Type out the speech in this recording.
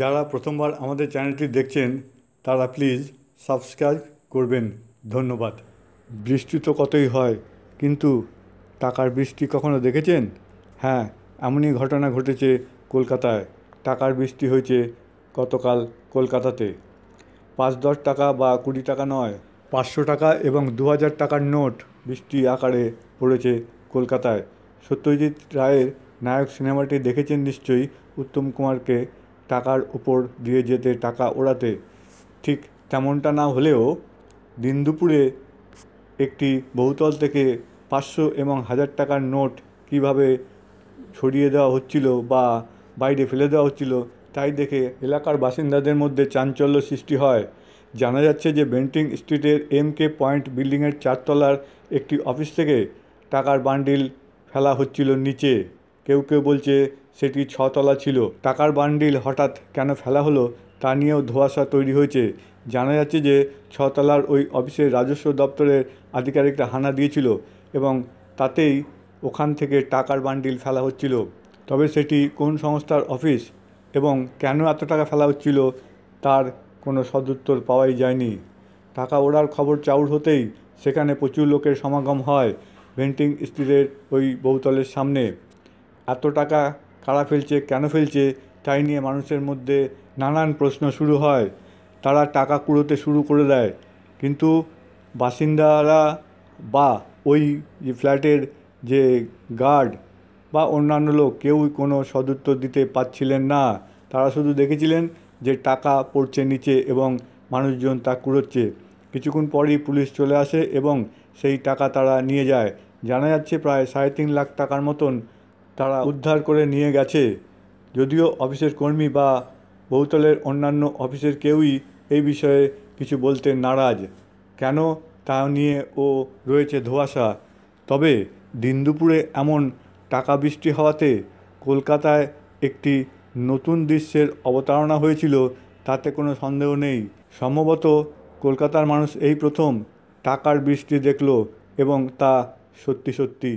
যারা প্রথমবার আমাদের চ্যানেলটি দেখছেন তারা প্লিজ সাবস্ক্রাইব করবেন ধন্যবাদ বৃষ্টি তো কতই হয় কিন্তু টাকার বৃষ্টি কখনো দেখেছেন হ্যাঁ এমনই ঘটনা ঘটেছে কলকাতায় টাকার বৃষ্টি হয়েছে গতকাল কলকাতাতে পাঁচ দশ টাকা বা কুড়ি টাকা নয় পাঁচশো টাকা এবং দু হাজার টাকার নোট বৃষ্টি আকারে পড়েছে কলকাতায় সত্যজিৎ রায়ের নায়ক সিনেমাটি দেখেছেন নিশ্চয়ই উত্তম কুমারকে টাকার উপর দিয়ে যেতে টাকা ওড়াতে ঠিক তেমনটা না হলেও দিন দুপুরে একটি বহুতল থেকে পাঁচশো এবং হাজার টাকার নোট কিভাবে ছড়িয়ে দেওয়া হচ্ছিল বা বাইরে ফেলে দেওয়া হচ্ছিল তাই দেখে এলাকার বাসিন্দাদের মধ্যে চাঞ্চল্য সৃষ্টি হয় জানা যাচ্ছে যে বেন্টিং স্ট্রিটের এম কে পয়েন্ট বিল্ডিংয়ের চারতলার একটি অফিস থেকে টাকার বান্ডিল ফেলা হচ্ছিল নিচে কেউ কেউ বলছে সেটি ছতলা ছিল টাকার বান্ডিল হঠাৎ কেন ফেলা হলো তা নিয়েও ধোঁয়াশা তৈরি হয়েছে জানা যাচ্ছে যে ছতলার ওই অফিসের রাজস্ব দপ্তরের আধিকারিকরা হানা দিয়েছিল এবং তাতেই ওখান থেকে টাকার বান্ডিল ফেলা হচ্ছিল তবে সেটি কোন সংস্থার অফিস এবং কেন এত টাকা ফেলা হচ্ছিল তার কোনো সদুত্তর পাওয়াই যায়নি টাকা ওড়ার খবর চাউর হতেই সেখানে প্রচুর লোকের সমাগম হয় ভেন্টিং স্ত্রীদের ওই বহুতলের সামনে এত টাকা কারা ফেলছে কেন ফেলছে তাই নিয়ে মানুষের মধ্যে নানান প্রশ্ন শুরু হয় তারা টাকা কুড়োতে শুরু করে দেয় কিন্তু বাসিন্দারা বা ওই যে ফ্ল্যাটের যে গার্ড বা অন্যান্য লোক কেউই কোনো সদুত্তর দিতে পারছিলেন না তারা শুধু দেখেছিলেন যে টাকা পড়ছে নিচে এবং মানুষজন তা কুড়োচ্ছে কিছুক্ষণ পরই পুলিশ চলে আসে এবং সেই টাকা তারা নিয়ে যায় জানা যাচ্ছে প্রায় সাড়ে তিন লাখ টাকার মতন তারা উদ্ধার করে নিয়ে গেছে যদিও অফিসের কর্মী বা বহুতলের অন্যান্য অফিসের কেউই এই বিষয়ে কিছু বলতে নারাজ কেন তা নিয়ে ও রয়েছে ধোয়াশা তবে দিন দুপুরে এমন টাকা বৃষ্টি হওয়াতে কলকাতায় একটি নতুন দৃশ্যের অবতারণা হয়েছিল তাতে কোনো সন্দেহ নেই সম্ভবত কলকাতার মানুষ এই প্রথম টাকার বৃষ্টি দেখল এবং তা সত্যি সত্যি